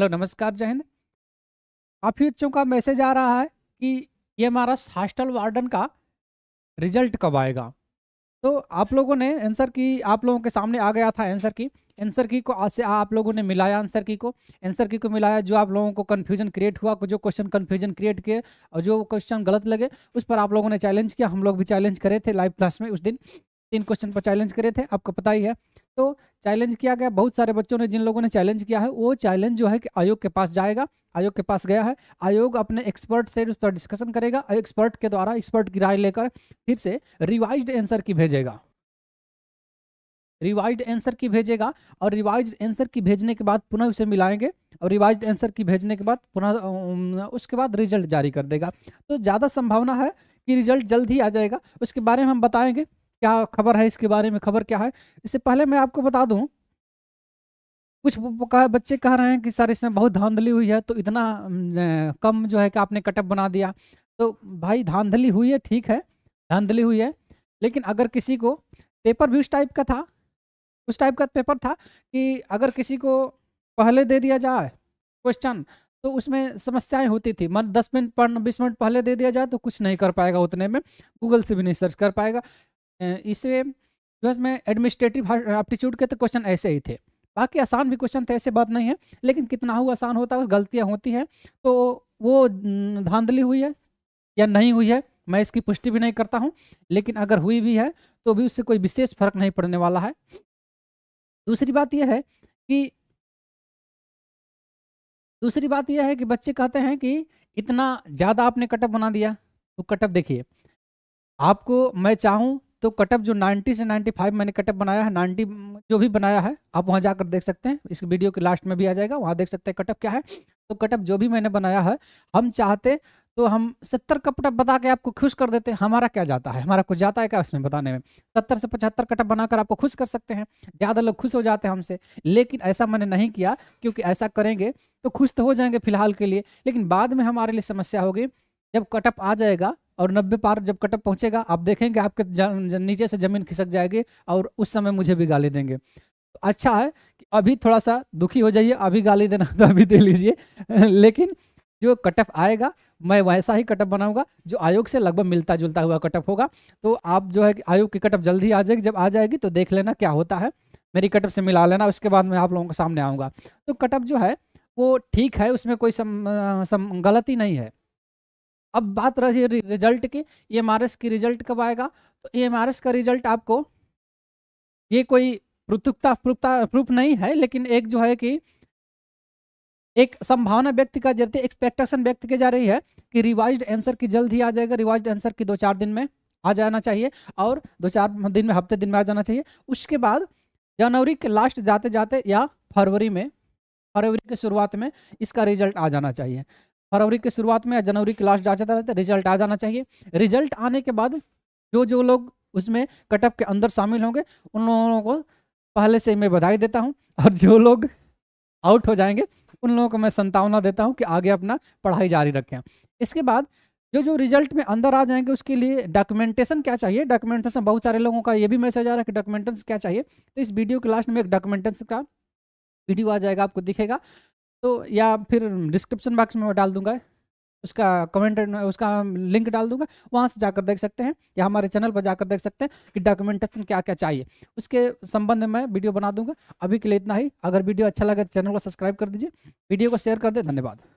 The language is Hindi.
हेलो नमस्कार जय हिंद काफ़ी बच्चों का मैसेज आ रहा है कि ये हमारा हॉस्टल वार्डन का रिजल्ट कब आएगा तो आप लोगों ने आंसर की आप लोगों के सामने आ गया था आंसर की आंसर की को आज से आप लोगों ने मिलाया आंसर की को आंसर की को मिलाया जो आप लोगों को कन्फ्यूजन क्रिएट हुआ जो क्वेश्चन कन्फ्यूजन क्रिएट किए और जो क्वेश्चन गलत लगे उस पर आप लोगों ने चैलेंज किया हम लोग भी चैलेंज करे थे लाइव क्लास में उस दिन तीन क्वेश्चन पर चैलेंज करे थे आपको पता ही है तो चैलेंज किया गया बहुत सारे बच्चों ने जिन लोगों ने चैलेंज किया है वो चैलेंज जो है कि आयोग के पास जाएगा आयोग के पास गया है आयोग अपने एक्सपर्ट से उस पर डिस्कशन करेगा एक्सपर्ट के द्वारा एक्सपर्ट की राय लेकर फिर से रिवाइज आंसर की भेजेगा रिवाइज आंसर की भेजेगा और रिवाइज आंसर की भेजने के बाद पुनः उसे मिलाएंगे और रिवाइज आंसर की भेजने के बाद पुनः उसके बाद रिजल्ट जारी कर देगा तो ज़्यादा संभावना है कि रिजल्ट जल्द ही आ जाएगा उसके बारे में हम बताएंगे क्या खबर है इसके बारे में खबर क्या है इससे पहले मैं आपको बता दूं कुछ बच्चे कह रहे हैं कि सर इसमें बहुत धांधली हुई है तो इतना कम जो है कि आपने कटअप बना दिया तो भाई धांधली हुई है ठीक है धांधली हुई है लेकिन अगर किसी को पेपर भी उस टाइप का था उस टाइप का पेपर था कि अगर किसी को पहले दे दिया जाए क्वेश्चन तो उसमें समस्याएं होती थी मन मतलब दस मिनट पढ़ बीस मिनट पहले दे दिया जाए तो कुछ नहीं कर पाएगा उतने में गूगल से भी नहीं सर्च कर पाएगा इसे जो इसमें एडमिनिस्ट्रेटिव एप्टीट्यूड के तो क्वेश्चन ऐसे ही थे बाकी आसान भी क्वेश्चन थे ऐसे बात नहीं है लेकिन कितना हुआ आसान होता है गलतियाँ होती हैं तो वो धांधली हुई है या नहीं हुई है मैं इसकी पुष्टि भी नहीं करता हूँ लेकिन अगर हुई भी है तो भी उससे कोई विशेष फर्क नहीं पड़ने वाला है दूसरी बात यह है कि दूसरी बात यह है कि बच्चे कहते हैं कि इतना ज़्यादा आपने कटअप बना दिया तो कटअप देखिए आपको मैं चाहूँ तो कटअप जो 90 से 95 मैंने कटअप बनाया है 90 जो भी बनाया है आप वहाँ जाकर देख सकते हैं इस वीडियो के लास्ट में भी आ जाएगा वहाँ देख सकते हैं कटअप क्या है तो कटअप जो भी मैंने बनाया है हम चाहते तो हम सत्तर का कटअप बता के आपको खुश कर देते हैं हमारा क्या जाता है हमारा कुछ जाता है क्या इसमें बताने में सत्तर से पचहत्तर कटअप बनाकर आपको खुश कर सकते हैं ज़्यादा लोग खुश हो जाते हैं हमसे लेकिन ऐसा मैंने नहीं किया क्योंकि ऐसा करेंगे तो खुश तो हो जाएंगे फिलहाल के लिए लेकिन बाद में हमारे लिए समस्या होगी जब कटअप आ जाएगा और नब्बे पार जब कटअप पहुंचेगा आप देखेंगे आपके नीचे से ज़मीन खिसक जाएगी और उस समय मुझे भी गाली देंगे अच्छा है कि अभी थोड़ा सा दुखी हो जाइए अभी गाली देना तो अभी दे लीजिए लेकिन जो कटअप आएगा मैं वैसा ही कटअप बनाऊंगा जो आयोग से लगभग मिलता जुलता हुआ कटअप होगा तो आप जो है कि आयोग की कटअप जल्दी आ जाएगी जब आ जाएगी तो देख लेना क्या होता है मेरी कटअप से मिला लेना उसके बाद मैं आप लोगों के सामने आऊँगा तो कटअप जो है वो ठीक है उसमें कोई सम, सम गलती नहीं है अब बात रही रिजल्ट की ई e की रिजल्ट कब आएगा तो ई e एम का रिजल्ट आपको ये कोई पृथुकता प्रूफता प्रूफ नहीं है लेकिन एक जो है कि एक संभावना व्यक्त का जरिए एक्सपेक्टेशन व्यक्त की जा रही है कि रिवाइज आंसर की जल्द ही आ जाएगा रिवाइज आंसर की दो चार दिन में आ जाना चाहिए और दो चार दिन में हफ्ते दिन में आ जाना चाहिए उसके बाद जनवरी के लास्ट जाते जाते या फरवरी में फरवरी के शुरुआत में इसका रिजल्ट आ जाना चाहिए फरवरी के शुरुआत में या जनवरी की लास्ट आ जाता रहता है रिजल्ट आ जाना चाहिए रिजल्ट आने के बाद जो जो लोग उसमें कटअप के अंदर शामिल होंगे उन लोगों को पहले से मैं बधाई देता हूँ और जो लोग आउट हो जाएंगे उन लोगों को मैं संतावना देता हूँ कि आगे अपना पढ़ाई जारी रखें इसके बाद जो जो रिजल्ट में अंदर आ जाएंगे उसके लिए डॉक्यूमेंटेशन क्या चाहिए डॉक्यूमेंटेशन बहुत सारे लोगों का ये भी मैसेज आ रहा है कि डॉक्यूमेंटेशन क्या चाहिए तो इस वीडियो के लास्ट में एक डॉक्यूमेंटेशन का वीडियो आ जाएगा आपको दिखेगा तो या फिर डिस्क्रिप्शन बॉक्स में मैं डाल दूंगा उसका कमेंट उसका लिंक डाल दूंगा वहाँ से जाकर देख सकते हैं या हमारे चैनल पर जाकर देख सकते हैं कि डॉक्यूमेंटेशन क्या क्या चाहिए उसके संबंध में वीडियो बना दूंगा अभी के लिए इतना ही अगर वीडियो अच्छा लगे तो चैनल को सब्सक्राइब कर दीजिए वीडियो को शेयर कर दें धन्यवाद